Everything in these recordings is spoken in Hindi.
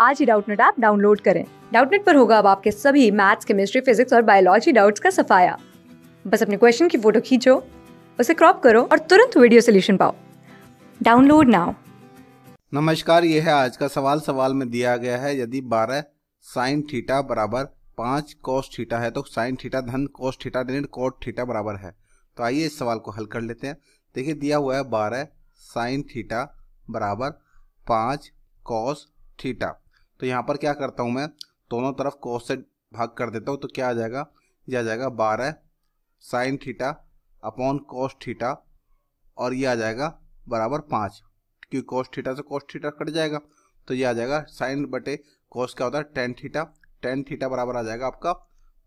आज ही डाउटनेट ऐप डाउनलोड करें डाउटनेट पर होगा अब आपके सभी मैथ्स केमिस्ट्री फिजिक्स और बायोलॉजी डाउट्स का सफाया बस अपने क्वेश्चन की फोटो खींचो उसे क्रॉप करो और तुरंत वीडियो सोल्यूशन पाओ डाउनलोड नाउ नमस्कार यह है आज का सवाल सवाल में दिया गया है यदि बारह साइन थीटा बराबर पाँच कोस थीटा है तो साइन थीटा धन कोस थीटा ऋण कोट थीटा बराबर है तो आइए इस सवाल को हल कर लेते हैं देखिए दिया हुआ है बारह साइन थीटा बराबर पाँच कोस थीटा तो यहाँ पर क्या करता हूँ मैं दोनों तरफ कॉस से भाग कर देता हूँ तो क्या आ जाएगा ये आ जाएगा बारह sine theta upon cos theta और ये आ जाएगा बराबर पाँच क्योंकि कॉस थीटा से कॉस थीटा कट जाएगा तो ये आ जाएगा साइन बटे कॉस क्या होता है टेन थीटा टेन थीटा बराबर आ जाएगा आपका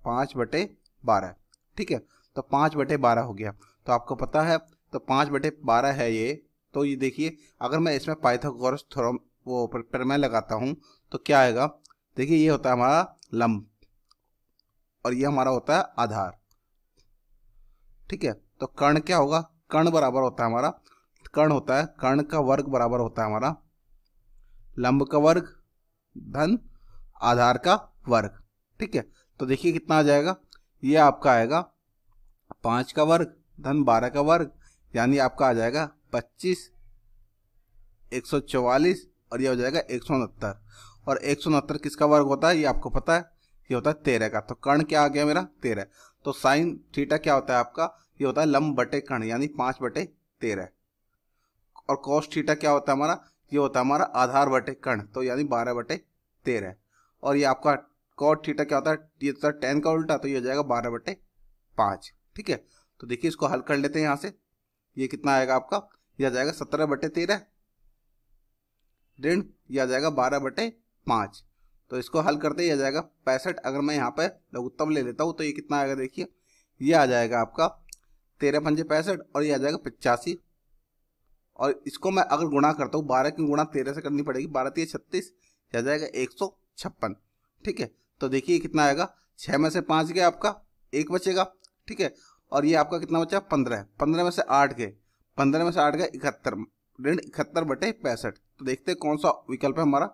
पाँच बटे बारह ठीक है तो पाँच बटे बारह हो गया तो आपको पता है तो पाँच बटे बारह है ये तो ये देखिए अगर मैं इसमें पाइथागोरस थ्योरम वो प्रमेय लगाता हूँ तो क्या आएगा देखिए ये होता है हमारा लंब और ये हमारा होता है आधार ठीक है तो कर्ण क्या होगा कर्ण बराबर होता है हमारा कर्ण होता है कर्ण का वर्ग बराबर होता है हमारा लंब का वर्ग धन आधार का वर्ग ठीक है तो देखिए कितना आ जाएगा ये आपका आएगा पांच का वर्ग धन बारह का वर्ग यानी आपका आ जाएगा पच्चीस एक सौ चौवालीस और ये हो जाएगा एक सौ उनहत्तर और एक सौ उनहत्तर किसका वर्ग होता है ये आपको पता है ये होता है तेरह का तो कर्ण क्या आ गया मेरा तेरह तो साइन थीटा क्या होता है आपका ये होता है लंब बटे कर्ण यानी पांच बटे तेरह और कॉस थीटा क्या होता है हमारा ये होता है हमारा आधार बटे कर्ण तो यानी बारह बटे तेरह और ये आपका कॉट थीटा क्या होता है ये होता है टेन का उल्टा तो ये हो जाएगा बारह बटे पांच ठीक है तो देखिए इसको हल कर लेते हैं यहां से ये कितना आएगा आपका यह आ जाएगा सत्रह बटे तेरह ऋण यह आ जाएगा बारह बटे पाँच तो इसको हल करते ही आ जाएगा पैंसठ अगर मैं यहाँ पर लघुत्तम ले लेता हूँ तो ये कितना आएगा देखिए ये आ जाएगा आपका तेरह पंजे पैंसठ और ये आ जाएगा पचासी और इसको मैं अगर गुणा करता हूँ बारह की गुणा तेरह से करनी पड़ेगी बारह तीस तो छत्तीस यह आ जाएगा एक सौ छप्पन ठीक है तो देखिए कितना आएगा छः में से पाँच गया आपका एक बचेगा ठीक है और ये आपका कितना बचा पंद्रह पंद्रह में से आठ गए पंद्रह में से आठ गए इकहत्तर ऋण इकहत्तर बटे पैंसठ तो देखते हैं कौन सा विकल्प है हमारा